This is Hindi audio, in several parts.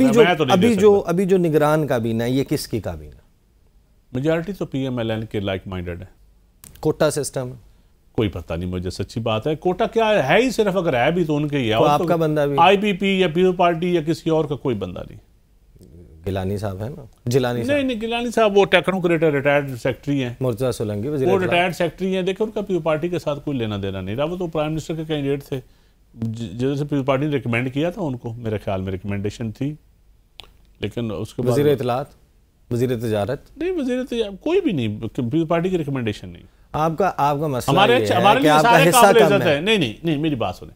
तो अभी जो तो अभी जो अभी जो निगरान काबीना है ये किसकी काबीना मेजोरिटी तो पीएमएलएन के लाइक माइंडेड है कोटा सिस्टम कोई पता नहीं मुझे सच्ची बात है कोटा क्या है ही सिर्फ अगर है भी तो उनके ही तो आपका तो बंदा भी आईपीपी या पीपल पार्टी या किसी और का कोई बंदा नहीं गिलानी साहब है ना जिलानी नहीं नहीं गिलानी साहब वो टेक्नोक्रेटर रिटायर्ड सेक्रेटरी है मुर्जा सोलंगी वो रिटायर्ड सेक्रेटरी है देखिए उनका पीपल पार्टी के साथ कोई लेना देना नहीं रहा वो तो प्राइम मिनिस्टर के कैंडिडेट थे जैसे पीपल पार्टी ने रिकमेंड किया था उनको मेरे ख्याल में रिकमेंडेशन थी लेकिन उसके वजीर इतलात वजीर तजारत नहीं वजीर तजारत कोई भी नहीं पीपल्स पार्टी की रिकमेंडेशन नहीं आपका आपका मसला हमारे ये हमारे कि आपका हिस्सा इज्जत है नहीं नहीं नहीं मेरी बात सुने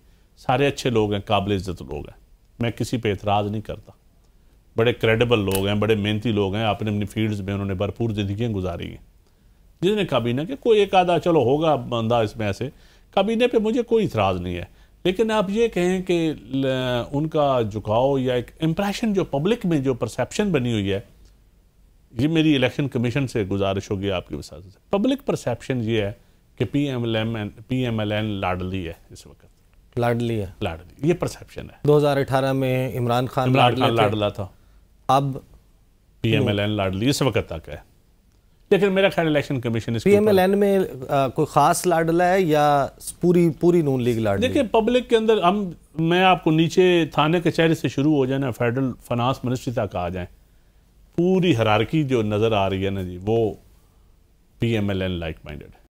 सारे अच्छे लोग हैं काबिल इज्जत लोग हैं मैं किसी पे एतराज़ नहीं करता बड़े क्रेडिबल लोग हैं बड़े मेहनती लोग हैं अपने अपनी फील्ड्स में उन्होंने भरपूर ज़िंदगी गुजारी हैं जिसने काबीना के कोई एक आधा चलो होगा बंदा इसमें ऐसे काबीना पे मुझे कोई इतराज़ नहीं है लेकिन आप ये कहें कि उनका झुकाव या एक इम्प्रेशन जो पब्लिक में जो परसेप्शन बनी हुई है ये मेरी इलेक्शन कमीशन से गुजारिश होगी आपके विसात से पब्लिक परसेप्शन ये है कि P M L M N P M L N लाडली है इस वक्त लाडली है लाडली ये परसेप्शन है 2018 में इमरान खान इमरान खान लाडला था अब पी एम एल एन लाडली इस वक्त तक है लेकिन तो मेरा ख्याल इलेक्शन कमीशन इस एन में आ, कोई खास लाडला है या पूरी पूरी नून लीग लाडला देखिए पब्लिक के अंदर हम मैं आपको नीचे थाने कचहरी से शुरू हो जाए ना फेडरल फाइनांस मिनिस्ट्री तक आ जाए पूरी हरारकी जो नज़र आ रही है ना जी वो P M L N like minded है